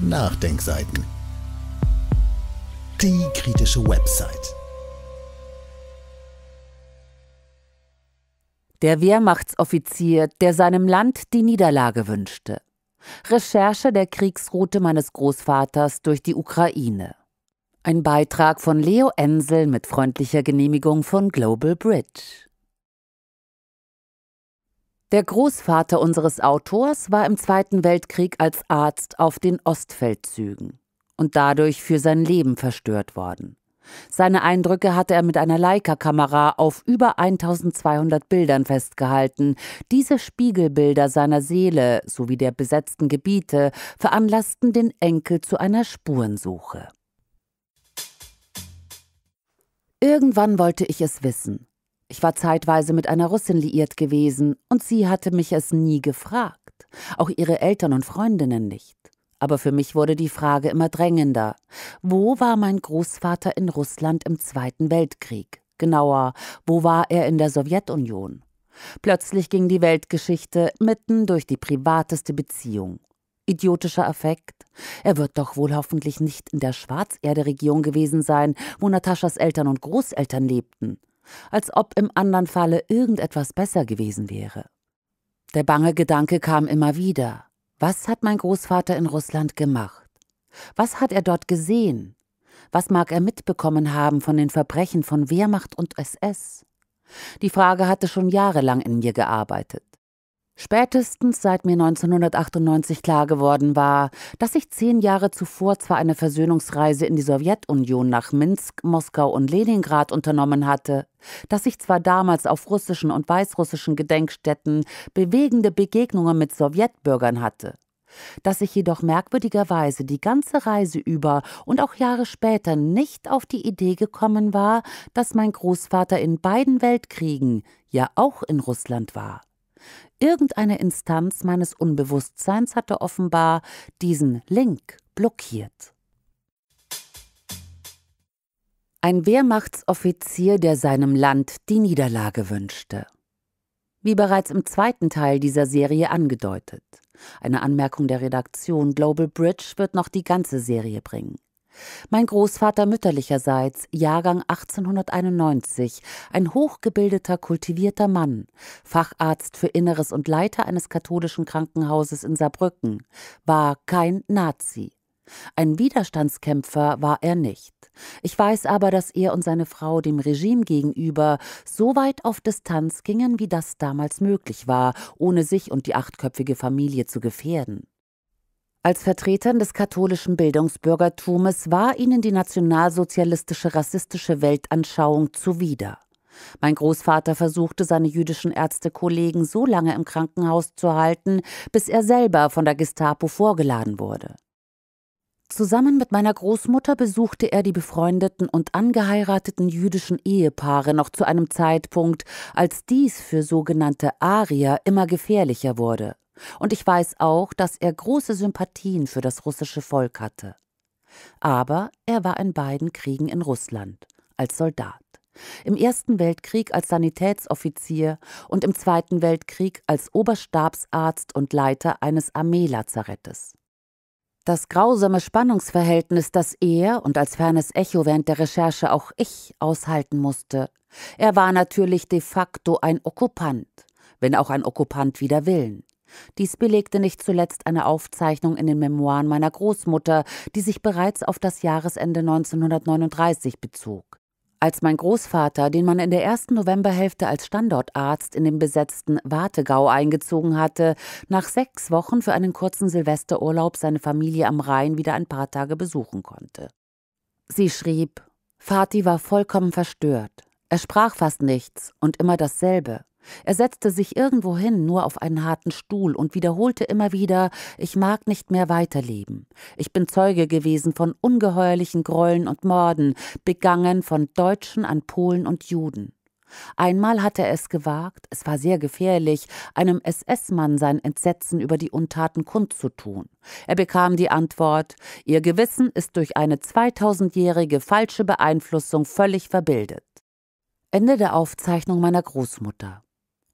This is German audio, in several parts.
Nachdenkseiten. Die kritische Website. Der Wehrmachtsoffizier, der seinem Land die Niederlage wünschte. Recherche der Kriegsroute meines Großvaters durch die Ukraine. Ein Beitrag von Leo Ensel mit freundlicher Genehmigung von Global Bridge. Der Großvater unseres Autors war im Zweiten Weltkrieg als Arzt auf den Ostfeldzügen und dadurch für sein Leben verstört worden. Seine Eindrücke hatte er mit einer Leica-Kamera auf über 1200 Bildern festgehalten. Diese Spiegelbilder seiner Seele sowie der besetzten Gebiete veranlassten den Enkel zu einer Spurensuche. Irgendwann wollte ich es wissen. Ich war zeitweise mit einer Russin liiert gewesen, und sie hatte mich es nie gefragt, auch ihre Eltern und Freundinnen nicht. Aber für mich wurde die Frage immer drängender. Wo war mein Großvater in Russland im Zweiten Weltkrieg? Genauer, wo war er in der Sowjetunion? Plötzlich ging die Weltgeschichte mitten durch die privateste Beziehung. Idiotischer Affekt. Er wird doch wohl hoffentlich nicht in der Schwarzerde-Region gewesen sein, wo Nataschas Eltern und Großeltern lebten als ob im anderen Falle irgendetwas besser gewesen wäre. Der bange Gedanke kam immer wieder. Was hat mein Großvater in Russland gemacht? Was hat er dort gesehen? Was mag er mitbekommen haben von den Verbrechen von Wehrmacht und SS? Die Frage hatte schon jahrelang in mir gearbeitet. Spätestens seit mir 1998 klar geworden war, dass ich zehn Jahre zuvor zwar eine Versöhnungsreise in die Sowjetunion nach Minsk, Moskau und Leningrad unternommen hatte, dass ich zwar damals auf russischen und weißrussischen Gedenkstätten bewegende Begegnungen mit Sowjetbürgern hatte, dass ich jedoch merkwürdigerweise die ganze Reise über und auch Jahre später nicht auf die Idee gekommen war, dass mein Großvater in beiden Weltkriegen ja auch in Russland war. Irgendeine Instanz meines Unbewusstseins hatte offenbar diesen Link blockiert. Ein Wehrmachtsoffizier, der seinem Land die Niederlage wünschte. Wie bereits im zweiten Teil dieser Serie angedeutet. Eine Anmerkung der Redaktion Global Bridge wird noch die ganze Serie bringen. Mein Großvater mütterlicherseits, Jahrgang 1891, ein hochgebildeter, kultivierter Mann, Facharzt für Inneres und Leiter eines katholischen Krankenhauses in Saarbrücken, war kein Nazi. Ein Widerstandskämpfer war er nicht. Ich weiß aber, dass er und seine Frau dem Regime gegenüber so weit auf Distanz gingen, wie das damals möglich war, ohne sich und die achtköpfige Familie zu gefährden. Als Vertretern des katholischen Bildungsbürgertumes war ihnen die nationalsozialistische rassistische Weltanschauung zuwider. Mein Großvater versuchte, seine jüdischen Ärztekollegen so lange im Krankenhaus zu halten, bis er selber von der Gestapo vorgeladen wurde. Zusammen mit meiner Großmutter besuchte er die befreundeten und angeheirateten jüdischen Ehepaare noch zu einem Zeitpunkt, als dies für sogenannte Arier immer gefährlicher wurde. Und ich weiß auch, dass er große Sympathien für das russische Volk hatte. Aber er war in beiden Kriegen in Russland als Soldat. Im Ersten Weltkrieg als Sanitätsoffizier und im Zweiten Weltkrieg als Oberstabsarzt und Leiter eines Armeelazarettes. Das grausame Spannungsverhältnis, das er und als fernes Echo während der Recherche auch ich aushalten musste. Er war natürlich de facto ein Okkupant, wenn auch ein Okkupant wider Willen. Dies belegte nicht zuletzt eine Aufzeichnung in den Memoiren meiner Großmutter, die sich bereits auf das Jahresende 1939 bezog. Als mein Großvater, den man in der ersten Novemberhälfte als Standortarzt in den besetzten Wartegau eingezogen hatte, nach sechs Wochen für einen kurzen Silvesterurlaub seine Familie am Rhein wieder ein paar Tage besuchen konnte. Sie schrieb, Fati war vollkommen verstört. Er sprach fast nichts und immer dasselbe. Er setzte sich irgendwo hin, nur auf einen harten Stuhl und wiederholte immer wieder, ich mag nicht mehr weiterleben. Ich bin Zeuge gewesen von ungeheuerlichen Gräueln und Morden, begangen von Deutschen an Polen und Juden. Einmal hatte er es gewagt, es war sehr gefährlich, einem SS-Mann sein Entsetzen über die Untaten kundzutun. Er bekam die Antwort, Ihr Gewissen ist durch eine 2000-jährige falsche Beeinflussung völlig verbildet. Ende der Aufzeichnung meiner Großmutter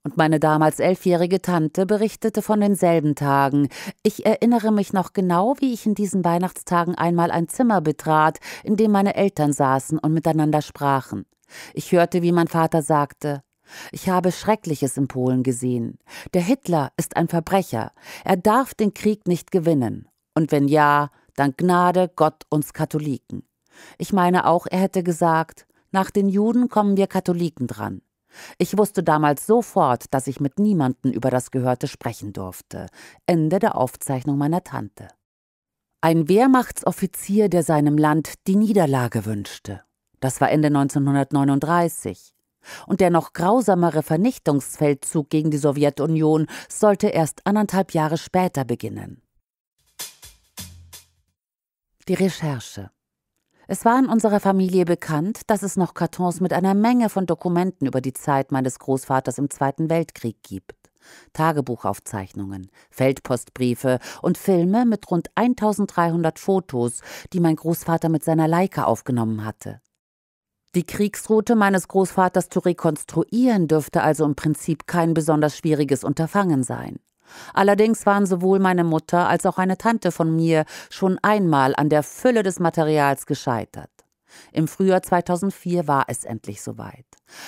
und meine damals elfjährige Tante berichtete von denselben Tagen. Ich erinnere mich noch genau, wie ich in diesen Weihnachtstagen einmal ein Zimmer betrat, in dem meine Eltern saßen und miteinander sprachen. Ich hörte, wie mein Vater sagte, ich habe Schreckliches in Polen gesehen. Der Hitler ist ein Verbrecher. Er darf den Krieg nicht gewinnen. Und wenn ja, dann Gnade Gott uns Katholiken. Ich meine auch, er hätte gesagt, nach den Juden kommen wir Katholiken dran. Ich wusste damals sofort, dass ich mit niemandem über das Gehörte sprechen durfte. Ende der Aufzeichnung meiner Tante. Ein Wehrmachtsoffizier, der seinem Land die Niederlage wünschte. Das war Ende 1939. Und der noch grausamere Vernichtungsfeldzug gegen die Sowjetunion sollte erst anderthalb Jahre später beginnen. Die Recherche. Es war in unserer Familie bekannt, dass es noch Kartons mit einer Menge von Dokumenten über die Zeit meines Großvaters im Zweiten Weltkrieg gibt. Tagebuchaufzeichnungen, Feldpostbriefe und Filme mit rund 1300 Fotos, die mein Großvater mit seiner Leica aufgenommen hatte. Die Kriegsroute meines Großvaters zu rekonstruieren dürfte also im Prinzip kein besonders schwieriges Unterfangen sein. Allerdings waren sowohl meine Mutter als auch eine Tante von mir schon einmal an der Fülle des Materials gescheitert. Im Frühjahr 2004 war es endlich soweit.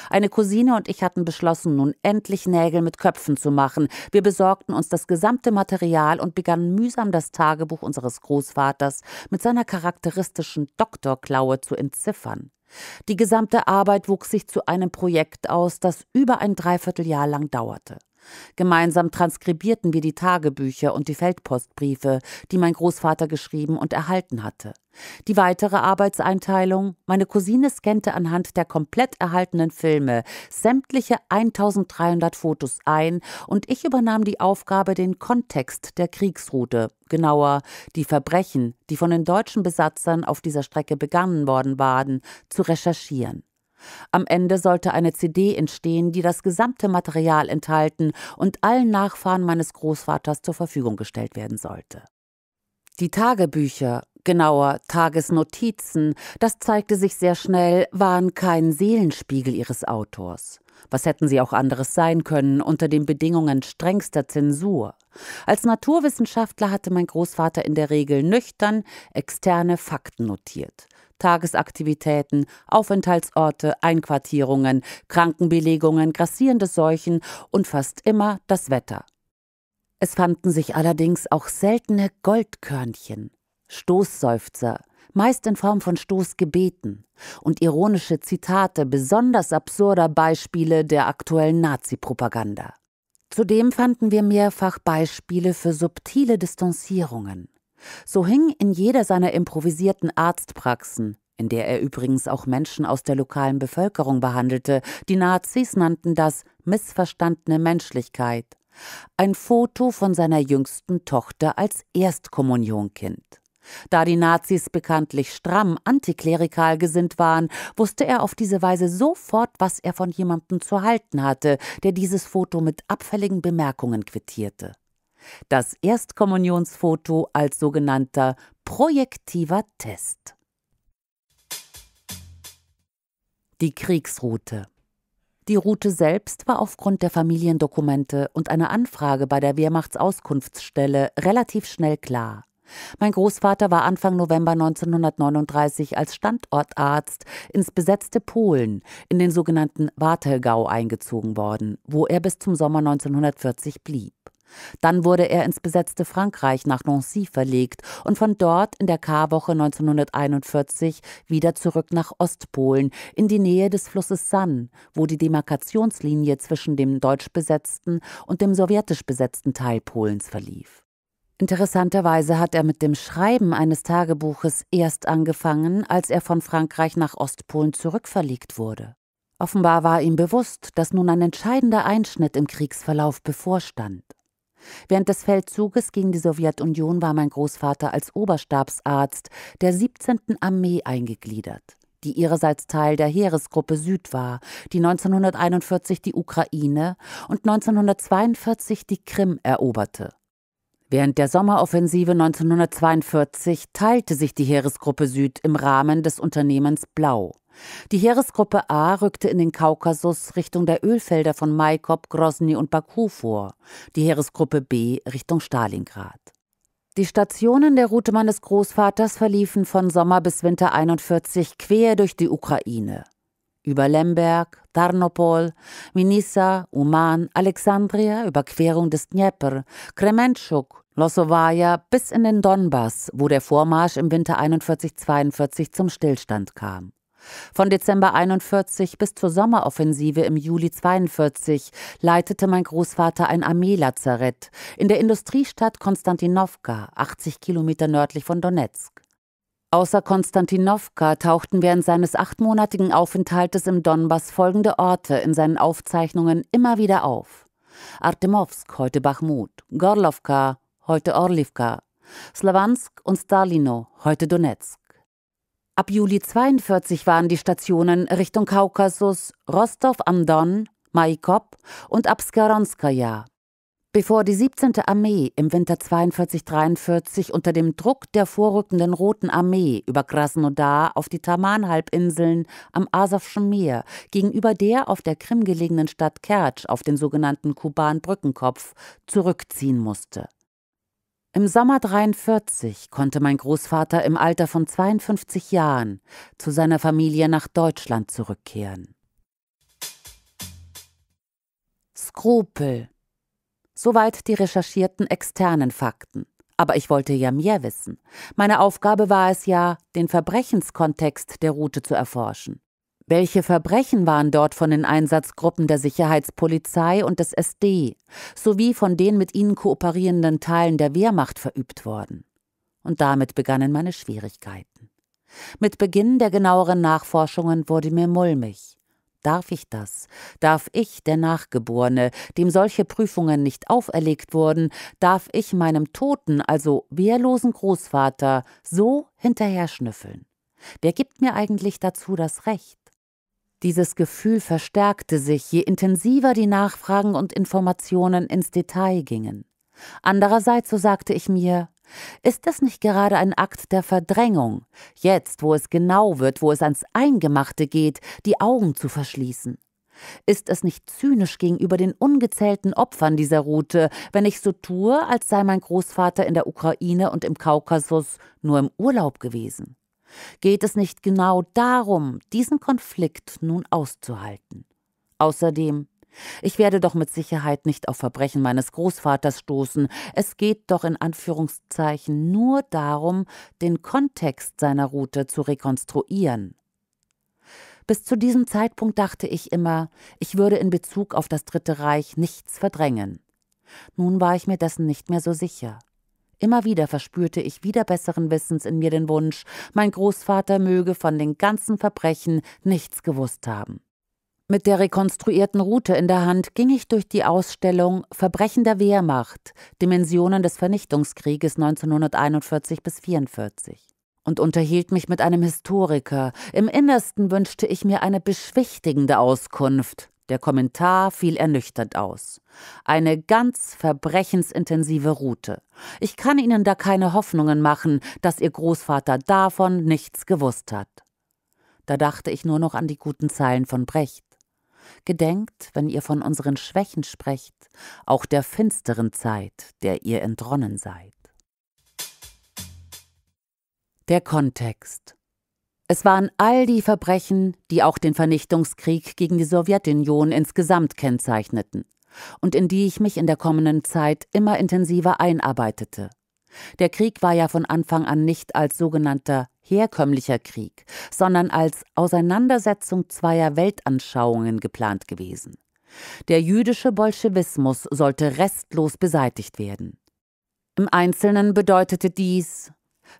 Eine Cousine und ich hatten beschlossen, nun endlich Nägel mit Köpfen zu machen. Wir besorgten uns das gesamte Material und begannen mühsam das Tagebuch unseres Großvaters mit seiner charakteristischen Doktorklaue zu entziffern. Die gesamte Arbeit wuchs sich zu einem Projekt aus, das über ein Dreivierteljahr lang dauerte. Gemeinsam transkribierten wir die Tagebücher und die Feldpostbriefe, die mein Großvater geschrieben und erhalten hatte. Die weitere Arbeitseinteilung: Meine Cousine scannte anhand der komplett erhaltenen Filme sämtliche 1300 Fotos ein und ich übernahm die Aufgabe, den Kontext der Kriegsroute, genauer die Verbrechen, die von den deutschen Besatzern auf dieser Strecke begangen worden waren, zu recherchieren. Am Ende sollte eine CD entstehen, die das gesamte Material enthalten und allen Nachfahren meines Großvaters zur Verfügung gestellt werden sollte. Die Tagebücher, genauer Tagesnotizen, das zeigte sich sehr schnell, waren kein Seelenspiegel ihres Autors. Was hätten sie auch anderes sein können unter den Bedingungen strengster Zensur? Als Naturwissenschaftler hatte mein Großvater in der Regel nüchtern externe Fakten notiert. Tagesaktivitäten, Aufenthaltsorte, Einquartierungen, Krankenbelegungen, grassierende Seuchen und fast immer das Wetter. Es fanden sich allerdings auch seltene Goldkörnchen, Stoßseufzer, meist in Form von Stoßgebeten und ironische Zitate besonders absurder Beispiele der aktuellen Nazi-Propaganda. Zudem fanden wir mehrfach Beispiele für subtile Distanzierungen. So hing in jeder seiner improvisierten Arztpraxen, in der er übrigens auch Menschen aus der lokalen Bevölkerung behandelte, die Nazis nannten das missverstandene Menschlichkeit, ein Foto von seiner jüngsten Tochter als Erstkommunionkind. Da die Nazis bekanntlich stramm antiklerikal gesinnt waren, wusste er auf diese Weise sofort, was er von jemandem zu halten hatte, der dieses Foto mit abfälligen Bemerkungen quittierte. Das Erstkommunionsfoto als sogenannter projektiver Test. Die Kriegsroute. Die Route selbst war aufgrund der Familiendokumente und einer Anfrage bei der Wehrmachtsauskunftsstelle relativ schnell klar. Mein Großvater war Anfang November 1939 als Standortarzt ins besetzte Polen, in den sogenannten Wartelgau eingezogen worden, wo er bis zum Sommer 1940 blieb. Dann wurde er ins besetzte Frankreich nach Nancy verlegt und von dort in der Karwoche 1941 wieder zurück nach Ostpolen, in die Nähe des Flusses San, wo die Demarkationslinie zwischen dem deutsch besetzten und dem sowjetisch besetzten Teil Polens verlief. Interessanterweise hat er mit dem Schreiben eines Tagebuches erst angefangen, als er von Frankreich nach Ostpolen zurückverlegt wurde. Offenbar war ihm bewusst, dass nun ein entscheidender Einschnitt im Kriegsverlauf bevorstand. Während des Feldzuges gegen die Sowjetunion war mein Großvater als Oberstabsarzt der 17. Armee eingegliedert, die ihrerseits Teil der Heeresgruppe Süd war, die 1941 die Ukraine und 1942 die Krim eroberte. Während der Sommeroffensive 1942 teilte sich die Heeresgruppe Süd im Rahmen des Unternehmens Blau. Die Heeresgruppe A rückte in den Kaukasus Richtung der Ölfelder von Maikop, Grozny und Baku vor, die Heeresgruppe B Richtung Stalingrad. Die Stationen der Route meines Großvaters verliefen von Sommer bis Winter 41 quer durch die Ukraine. Über Lemberg, Tarnopol, Minissa, Uman, Alexandria, Überquerung des Dnieper, Krementschuk, Losowaja bis in den Donbass, wo der Vormarsch im Winter 41-42 zum Stillstand kam. Von Dezember 41 bis zur Sommeroffensive im Juli 42 leitete mein Großvater ein Armeelazarett in der Industriestadt Konstantinowka, 80 Kilometer nördlich von Donetsk. Außer Konstantinowka tauchten während seines achtmonatigen Aufenthaltes im Donbass folgende Orte in seinen Aufzeichnungen immer wieder auf. Artemowsk, heute Bachmut, Gorlovka, heute Orlivka, Slavansk und Stalino, heute Donetsk. Ab Juli 42 waren die Stationen Richtung Kaukasus Rostov am Don, Maikop und Abskaronskaya. Bevor die 17. Armee im Winter 42-43 unter dem Druck der vorrückenden Roten Armee über Krasnodar auf die Tamanhalbinseln am Asowschen Meer gegenüber der auf der Krim gelegenen Stadt Kertsch auf den sogenannten Kuban-Brückenkopf zurückziehen musste im Sommer 43 konnte mein Großvater im Alter von 52 Jahren zu seiner Familie nach Deutschland zurückkehren. Skrupel. Soweit die recherchierten externen Fakten. Aber ich wollte ja mehr wissen. Meine Aufgabe war es ja, den Verbrechenskontext der Route zu erforschen. Welche Verbrechen waren dort von den Einsatzgruppen der Sicherheitspolizei und des SD sowie von den mit ihnen kooperierenden Teilen der Wehrmacht verübt worden? Und damit begannen meine Schwierigkeiten. Mit Beginn der genaueren Nachforschungen wurde mir mulmig. Darf ich das? Darf ich, der Nachgeborene, dem solche Prüfungen nicht auferlegt wurden, darf ich meinem toten, also wehrlosen Großvater so hinterher schnüffeln? Wer gibt mir eigentlich dazu das Recht? Dieses Gefühl verstärkte sich, je intensiver die Nachfragen und Informationen ins Detail gingen. Andererseits, so sagte ich mir, ist das nicht gerade ein Akt der Verdrängung, jetzt wo es genau wird, wo es ans Eingemachte geht, die Augen zu verschließen? Ist es nicht zynisch gegenüber den ungezählten Opfern dieser Route, wenn ich so tue, als sei mein Großvater in der Ukraine und im Kaukasus nur im Urlaub gewesen? Geht es nicht genau darum, diesen Konflikt nun auszuhalten? Außerdem, ich werde doch mit Sicherheit nicht auf Verbrechen meines Großvaters stoßen, es geht doch in Anführungszeichen nur darum, den Kontext seiner Route zu rekonstruieren. Bis zu diesem Zeitpunkt dachte ich immer, ich würde in Bezug auf das Dritte Reich nichts verdrängen. Nun war ich mir dessen nicht mehr so sicher. Immer wieder verspürte ich wieder besseren Wissens in mir den Wunsch, mein Großvater möge von den ganzen Verbrechen nichts gewusst haben. Mit der rekonstruierten Route in der Hand ging ich durch die Ausstellung Verbrechen der Wehrmacht, Dimensionen des Vernichtungskrieges 1941 bis 1944 und unterhielt mich mit einem Historiker. Im Innersten wünschte ich mir eine beschwichtigende Auskunft. Der Kommentar fiel ernüchternd aus. Eine ganz verbrechensintensive Route. Ich kann Ihnen da keine Hoffnungen machen, dass Ihr Großvater davon nichts gewusst hat. Da dachte ich nur noch an die guten Zeilen von Brecht. Gedenkt, wenn ihr von unseren Schwächen sprecht, auch der finsteren Zeit, der ihr entronnen seid. Der Kontext es waren all die Verbrechen, die auch den Vernichtungskrieg gegen die Sowjetunion insgesamt kennzeichneten und in die ich mich in der kommenden Zeit immer intensiver einarbeitete. Der Krieg war ja von Anfang an nicht als sogenannter herkömmlicher Krieg, sondern als Auseinandersetzung zweier Weltanschauungen geplant gewesen. Der jüdische Bolschewismus sollte restlos beseitigt werden. Im Einzelnen bedeutete dies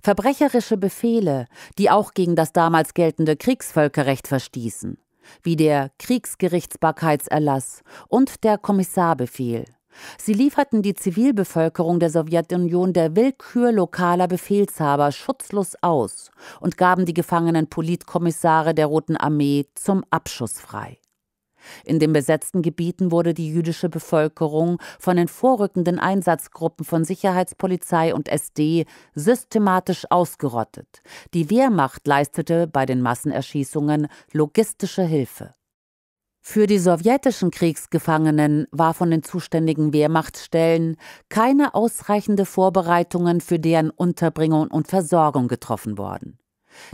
Verbrecherische Befehle, die auch gegen das damals geltende Kriegsvölkerrecht verstießen, wie der Kriegsgerichtsbarkeitserlass und der Kommissarbefehl. Sie lieferten die Zivilbevölkerung der Sowjetunion der Willkür lokaler Befehlshaber schutzlos aus und gaben die gefangenen Politkommissare der Roten Armee zum Abschuss frei. In den besetzten Gebieten wurde die jüdische Bevölkerung von den vorrückenden Einsatzgruppen von Sicherheitspolizei und SD systematisch ausgerottet. Die Wehrmacht leistete bei den Massenerschießungen logistische Hilfe. Für die sowjetischen Kriegsgefangenen war von den zuständigen Wehrmachtstellen keine ausreichende Vorbereitungen für deren Unterbringung und Versorgung getroffen worden.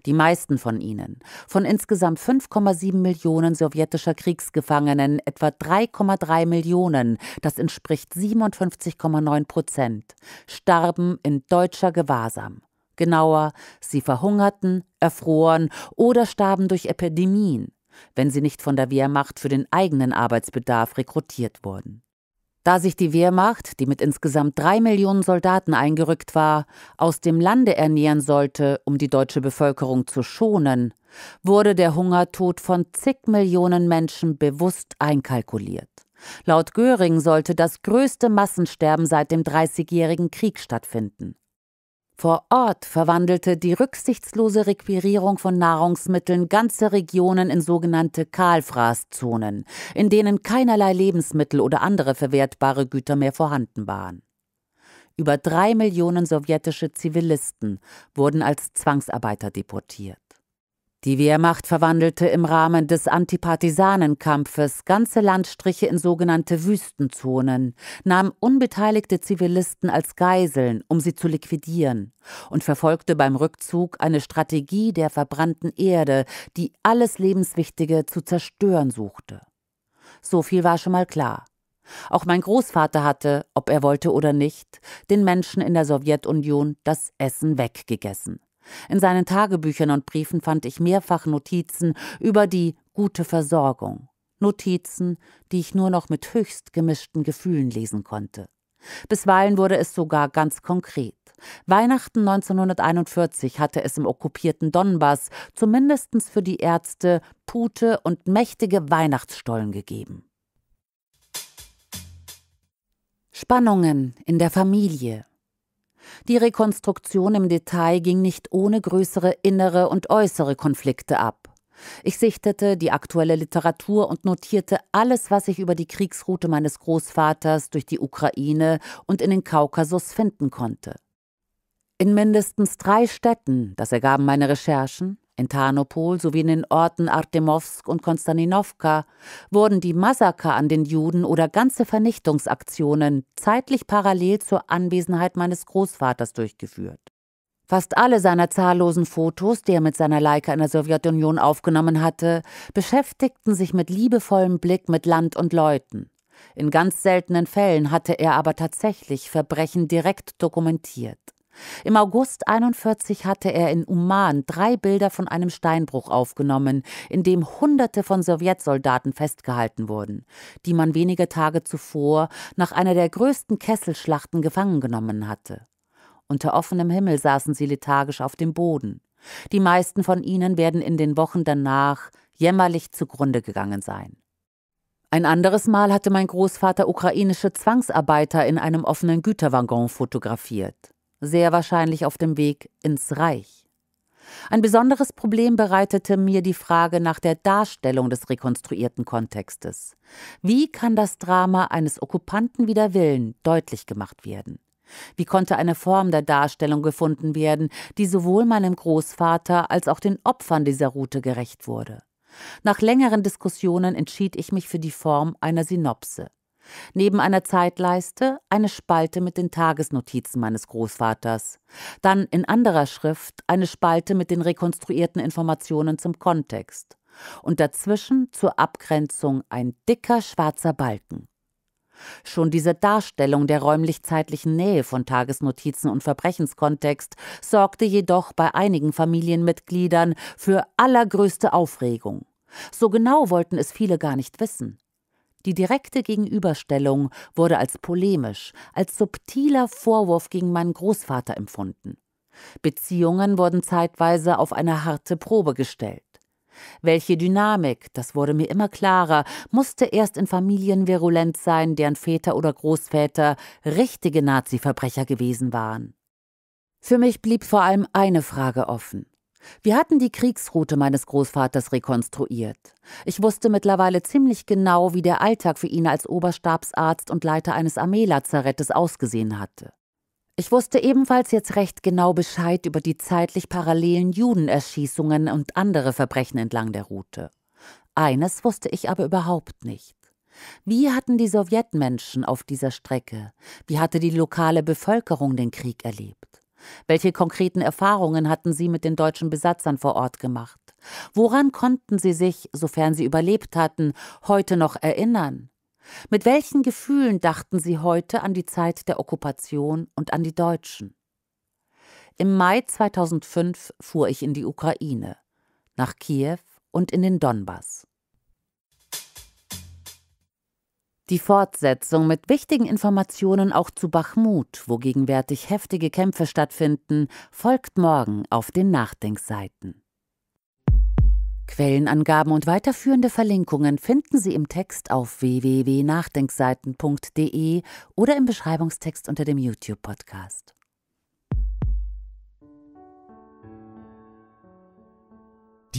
Die meisten von ihnen, von insgesamt 5,7 Millionen sowjetischer Kriegsgefangenen, etwa 3,3 Millionen, das entspricht 57,9 Prozent, starben in deutscher Gewahrsam. Genauer, sie verhungerten, erfroren oder starben durch Epidemien, wenn sie nicht von der Wehrmacht für den eigenen Arbeitsbedarf rekrutiert wurden da sich die Wehrmacht, die mit insgesamt drei Millionen Soldaten eingerückt war, aus dem Lande ernähren sollte, um die deutsche Bevölkerung zu schonen, wurde der Hungertod von zig Millionen Menschen bewusst einkalkuliert. Laut Göring sollte das größte Massensterben seit dem Dreißigjährigen Krieg stattfinden. Vor Ort verwandelte die rücksichtslose Requirierung von Nahrungsmitteln ganze Regionen in sogenannte Kahlfraßzonen, in denen keinerlei Lebensmittel oder andere verwertbare Güter mehr vorhanden waren. Über drei Millionen sowjetische Zivilisten wurden als Zwangsarbeiter deportiert. Die Wehrmacht verwandelte im Rahmen des Antipartisanenkampfes ganze Landstriche in sogenannte Wüstenzonen, nahm unbeteiligte Zivilisten als Geiseln, um sie zu liquidieren, und verfolgte beim Rückzug eine Strategie der verbrannten Erde, die alles Lebenswichtige zu zerstören suchte. So viel war schon mal klar. Auch mein Großvater hatte, ob er wollte oder nicht, den Menschen in der Sowjetunion das Essen weggegessen. In seinen Tagebüchern und Briefen fand ich mehrfach Notizen über die gute Versorgung. Notizen, die ich nur noch mit höchst gemischten Gefühlen lesen konnte. Bisweilen wurde es sogar ganz konkret. Weihnachten 1941 hatte es im okkupierten Donbass zumindest für die Ärzte Pute und mächtige Weihnachtsstollen gegeben. Spannungen in der Familie, die Rekonstruktion im Detail ging nicht ohne größere innere und äußere Konflikte ab. Ich sichtete die aktuelle Literatur und notierte alles, was ich über die Kriegsroute meines Großvaters durch die Ukraine und in den Kaukasus finden konnte. In mindestens drei Städten, das ergaben meine Recherchen, in Tarnopol sowie in den Orten Artemowsk und Konstantinowka wurden die Massaker an den Juden oder ganze Vernichtungsaktionen zeitlich parallel zur Anwesenheit meines Großvaters durchgeführt. Fast alle seiner zahllosen Fotos, die er mit seiner Leica in der Sowjetunion aufgenommen hatte, beschäftigten sich mit liebevollem Blick mit Land und Leuten. In ganz seltenen Fällen hatte er aber tatsächlich Verbrechen direkt dokumentiert. Im August 41 hatte er in Uman drei Bilder von einem Steinbruch aufgenommen, in dem Hunderte von Sowjetsoldaten festgehalten wurden, die man wenige Tage zuvor nach einer der größten Kesselschlachten gefangen genommen hatte. Unter offenem Himmel saßen sie lethargisch auf dem Boden. Die meisten von ihnen werden in den Wochen danach jämmerlich zugrunde gegangen sein. Ein anderes Mal hatte mein Großvater ukrainische Zwangsarbeiter in einem offenen Güterwaggon fotografiert sehr wahrscheinlich auf dem Weg ins Reich. Ein besonderes Problem bereitete mir die Frage nach der Darstellung des rekonstruierten Kontextes. Wie kann das Drama eines Okkupanten wider Willen deutlich gemacht werden? Wie konnte eine Form der Darstellung gefunden werden, die sowohl meinem Großvater als auch den Opfern dieser Route gerecht wurde? Nach längeren Diskussionen entschied ich mich für die Form einer Synopse. Neben einer Zeitleiste eine Spalte mit den Tagesnotizen meines Großvaters. Dann in anderer Schrift eine Spalte mit den rekonstruierten Informationen zum Kontext. Und dazwischen zur Abgrenzung ein dicker schwarzer Balken. Schon diese Darstellung der räumlich-zeitlichen Nähe von Tagesnotizen und Verbrechenskontext sorgte jedoch bei einigen Familienmitgliedern für allergrößte Aufregung. So genau wollten es viele gar nicht wissen. Die direkte Gegenüberstellung wurde als polemisch, als subtiler Vorwurf gegen meinen Großvater empfunden. Beziehungen wurden zeitweise auf eine harte Probe gestellt. Welche Dynamik, das wurde mir immer klarer, musste erst in Familien virulent sein, deren Väter oder Großväter richtige Nazi-Verbrecher gewesen waren. Für mich blieb vor allem eine Frage offen. Wir hatten die Kriegsroute meines Großvaters rekonstruiert. Ich wusste mittlerweile ziemlich genau, wie der Alltag für ihn als Oberstabsarzt und Leiter eines Armeelazarettes ausgesehen hatte. Ich wusste ebenfalls jetzt recht genau Bescheid über die zeitlich parallelen Judenerschießungen und andere Verbrechen entlang der Route. Eines wusste ich aber überhaupt nicht. Wie hatten die Sowjetmenschen auf dieser Strecke, wie hatte die lokale Bevölkerung den Krieg erlebt? Welche konkreten Erfahrungen hatten Sie mit den deutschen Besatzern vor Ort gemacht? Woran konnten Sie sich, sofern Sie überlebt hatten, heute noch erinnern? Mit welchen Gefühlen dachten Sie heute an die Zeit der Okkupation und an die Deutschen? Im Mai 2005 fuhr ich in die Ukraine, nach Kiew und in den Donbass. Die Fortsetzung mit wichtigen Informationen auch zu Bachmut, wo gegenwärtig heftige Kämpfe stattfinden, folgt morgen auf den Nachdenkseiten. Quellenangaben und weiterführende Verlinkungen finden Sie im Text auf www.nachdenkseiten.de oder im Beschreibungstext unter dem YouTube-Podcast.